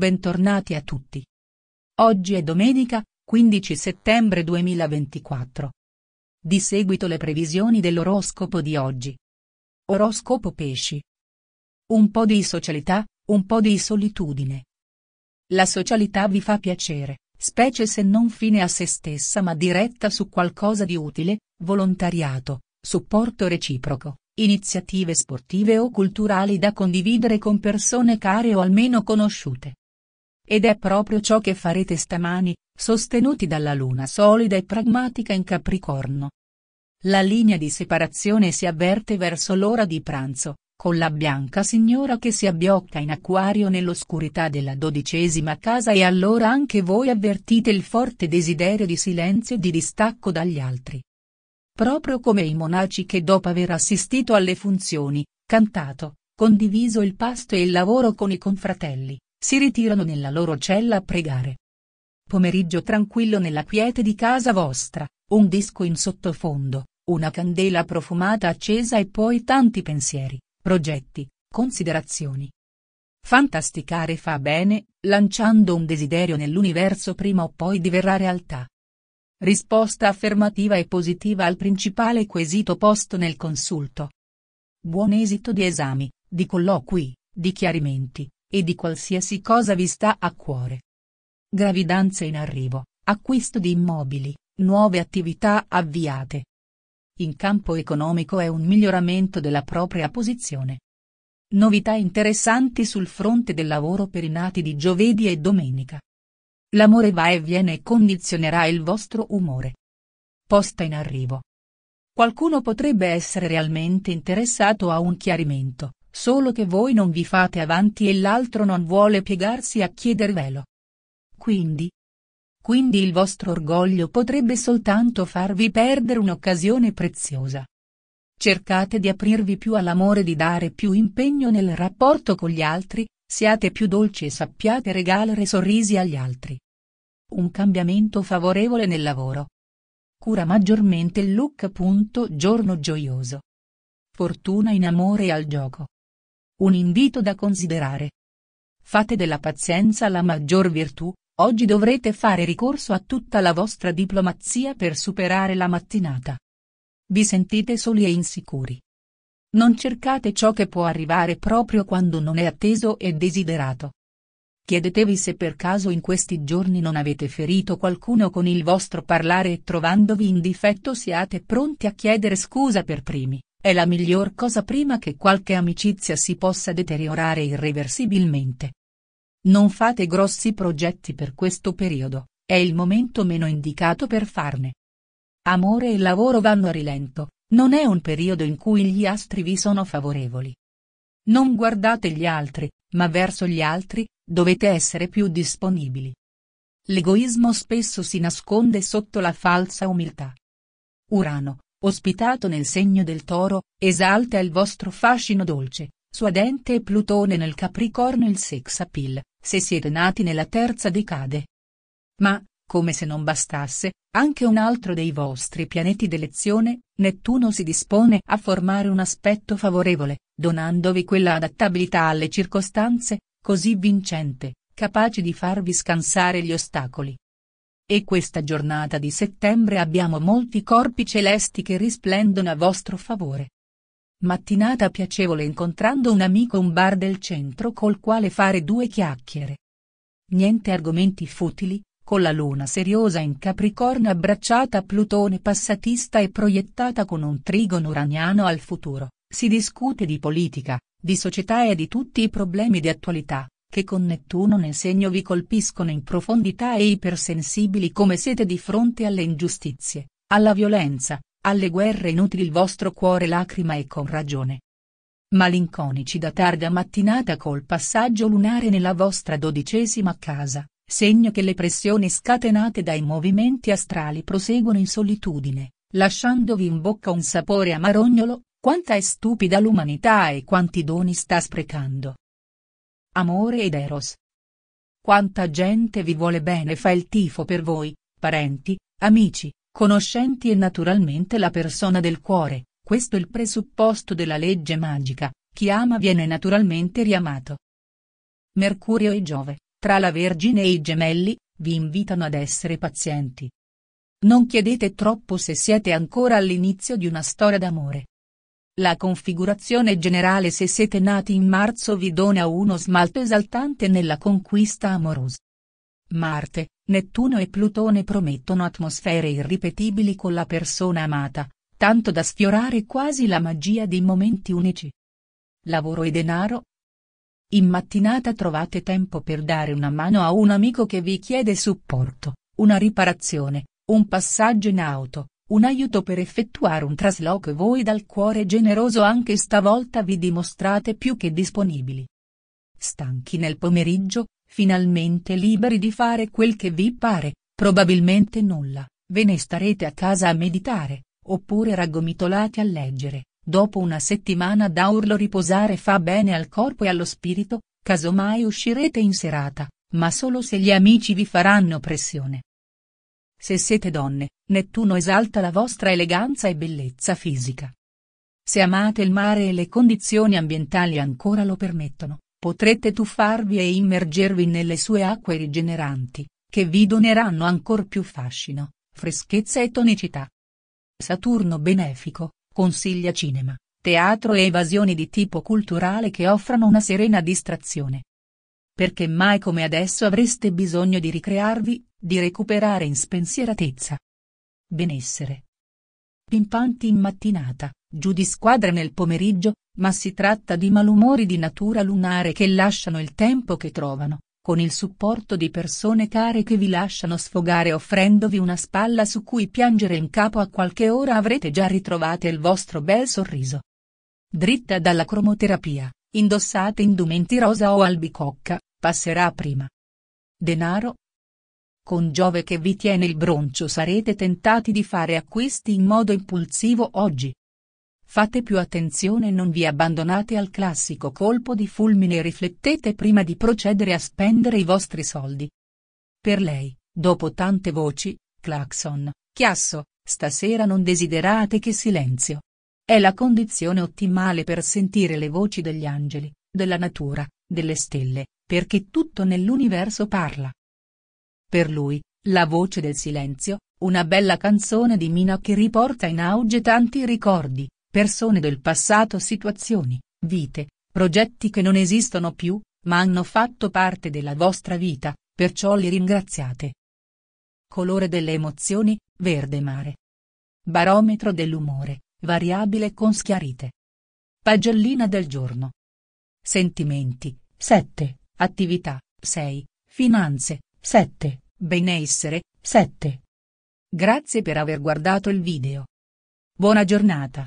Bentornati a tutti. Oggi è domenica, 15 settembre 2024. Di seguito le previsioni dell'oroscopo di oggi. Oroscopo Pesci. Un po' di socialità, un po' di solitudine. La socialità vi fa piacere, specie se non fine a se stessa ma diretta su qualcosa di utile, volontariato, supporto reciproco, iniziative sportive o culturali da condividere con persone care o almeno conosciute. Ed è proprio ciò che farete stamani, sostenuti dalla luna solida e pragmatica in Capricorno. La linea di separazione si avverte verso l'ora di pranzo, con la bianca signora che si abbiocca in acquario nell'oscurità della dodicesima casa e allora anche voi avvertite il forte desiderio di silenzio e di distacco dagli altri. Proprio come i monaci che dopo aver assistito alle funzioni, cantato, condiviso il pasto e il lavoro con i confratelli, si ritirano nella loro cella a pregare. Pomeriggio tranquillo nella quiete di casa vostra, un disco in sottofondo, una candela profumata accesa e poi tanti pensieri, progetti, considerazioni. Fantasticare fa bene, lanciando un desiderio nell'universo prima o poi diverrà realtà. Risposta affermativa e positiva al principale quesito posto nel consulto. Buon esito di esami, di colloqui, di chiarimenti, e di qualsiasi cosa vi sta a cuore. Gravidanze in arrivo, acquisto di immobili, nuove attività avviate. In campo economico è un miglioramento della propria posizione. Novità interessanti sul fronte del lavoro per i nati di giovedì e domenica. L'amore va e viene e condizionerà il vostro umore. Posta in arrivo. Qualcuno potrebbe essere realmente interessato a un chiarimento solo che voi non vi fate avanti e l'altro non vuole piegarsi a chiedervelo. Quindi? Quindi il vostro orgoglio potrebbe soltanto farvi perdere un'occasione preziosa. Cercate di aprirvi più all'amore di dare più impegno nel rapporto con gli altri, siate più dolci e sappiate regalare sorrisi agli altri. Un cambiamento favorevole nel lavoro. Cura maggiormente il look. Giorno gioioso. Fortuna in amore e al gioco. Un invito da considerare. Fate della pazienza la maggior virtù, oggi dovrete fare ricorso a tutta la vostra diplomazia per superare la mattinata. Vi sentite soli e insicuri. Non cercate ciò che può arrivare proprio quando non è atteso e desiderato. Chiedetevi se per caso in questi giorni non avete ferito qualcuno con il vostro parlare e trovandovi in difetto siate pronti a chiedere scusa per primi. È la miglior cosa prima che qualche amicizia si possa deteriorare irreversibilmente. Non fate grossi progetti per questo periodo, è il momento meno indicato per farne. Amore e lavoro vanno a rilento, non è un periodo in cui gli astri vi sono favorevoli. Non guardate gli altri, ma verso gli altri, dovete essere più disponibili. L'egoismo spesso si nasconde sotto la falsa umiltà. Urano, Ospitato nel segno del toro, esalta il vostro fascino dolce, suadente e Plutone nel Capricorno il sex appeal, se siete nati nella terza decade. Ma, come se non bastasse, anche un altro dei vostri pianeti d'elezione, Nettuno si dispone a formare un aspetto favorevole, donandovi quella adattabilità alle circostanze, così vincente, capace di farvi scansare gli ostacoli, e questa giornata di settembre abbiamo molti corpi celesti che risplendono a vostro favore. Mattinata piacevole incontrando un amico un bar del centro col quale fare due chiacchiere. Niente argomenti futili, con la luna seriosa in Capricorno abbracciata a Plutone passatista e proiettata con un trigono uraniano al futuro, si discute di politica, di società e di tutti i problemi di attualità, che con Nettuno nel segno vi colpiscono in profondità e ipersensibili come siete di fronte alle ingiustizie, alla violenza, alle guerre inutili il vostro cuore lacrima e con ragione. Malinconici da tarda mattinata col passaggio lunare nella vostra dodicesima casa, segno che le pressioni scatenate dai movimenti astrali proseguono in solitudine, lasciandovi in bocca un sapore amarognolo, quanta è stupida l'umanità e quanti doni sta sprecando. Amore ed Eros. Quanta gente vi vuole bene fa il tifo per voi, parenti, amici, conoscenti e naturalmente la persona del cuore, questo è il presupposto della legge magica, chi ama viene naturalmente riamato. Mercurio e Giove, tra la Vergine e i gemelli, vi invitano ad essere pazienti. Non chiedete troppo se siete ancora all'inizio di una storia d'amore, la configurazione generale se siete nati in marzo vi dona uno smalto esaltante nella conquista amorosa. Marte, Nettuno e Plutone promettono atmosfere irripetibili con la persona amata, tanto da sfiorare quasi la magia di momenti unici. Lavoro e denaro? In mattinata trovate tempo per dare una mano a un amico che vi chiede supporto, una riparazione, un passaggio in auto, un aiuto per effettuare un trasloco voi dal cuore generoso anche stavolta vi dimostrate più che disponibili. Stanchi nel pomeriggio, finalmente liberi di fare quel che vi pare, probabilmente nulla, ve ne starete a casa a meditare, oppure raggomitolati a leggere, dopo una settimana da urlo riposare fa bene al corpo e allo spirito, casomai uscirete in serata, ma solo se gli amici vi faranno pressione. Se siete donne, Nettuno esalta la vostra eleganza e bellezza fisica. Se amate il mare e le condizioni ambientali ancora lo permettono, potrete tuffarvi e immergervi nelle sue acque rigeneranti, che vi doneranno ancor più fascino, freschezza e tonicità. Saturno Benefico, consiglia cinema, teatro e evasioni di tipo culturale che offrano una serena distrazione perché mai come adesso avreste bisogno di ricrearvi, di recuperare in spensieratezza. Benessere. Pimpanti in mattinata, giù di squadra nel pomeriggio, ma si tratta di malumori di natura lunare che lasciano il tempo che trovano, con il supporto di persone care che vi lasciano sfogare offrendovi una spalla su cui piangere in capo a qualche ora avrete già ritrovate il vostro bel sorriso. Dritta dalla cromoterapia, indossate indumenti rosa o albicocca, passerà prima. Denaro? Con Giove che vi tiene il broncio sarete tentati di fare acquisti in modo impulsivo oggi. Fate più attenzione e non vi abbandonate al classico colpo di fulmine e riflettete prima di procedere a spendere i vostri soldi. Per lei, dopo tante voci, clacson, chiasso, stasera non desiderate che silenzio. È la condizione ottimale per sentire le voci degli angeli, della natura, delle stelle, perché tutto nell'universo parla. Per lui, La voce del silenzio, una bella canzone di Mina che riporta in auge tanti ricordi, persone del passato situazioni, vite, progetti che non esistono più, ma hanno fatto parte della vostra vita, perciò li ringraziate. Colore delle emozioni, verde mare. Barometro dell'umore, variabile con schiarite. Pagellina del giorno. Sentimenti, 7. Attività, 6, Finanze, 7, Benessere, 7. Grazie per aver guardato il video. Buona giornata.